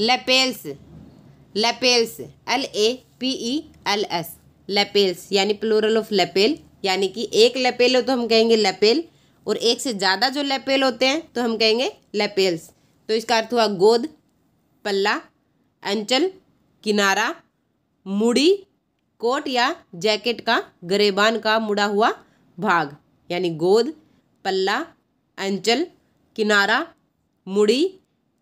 लेपेल्स lapels L A P E L S lapels यानी plural of lapel यानी कि एक लेपेल हो तो हम कहेंगे लेपेल और एक से ज़्यादा जो लेपेल होते हैं तो हम कहेंगे लेपेल्स तो इसका अर्थ हुआ गोद पल्ला अंचल किनारा मुड़ी कोट या जैकेट का गरेबान का मुड़ा हुआ भाग यानी गोद पल्ला अंचल किनारा मुड़ी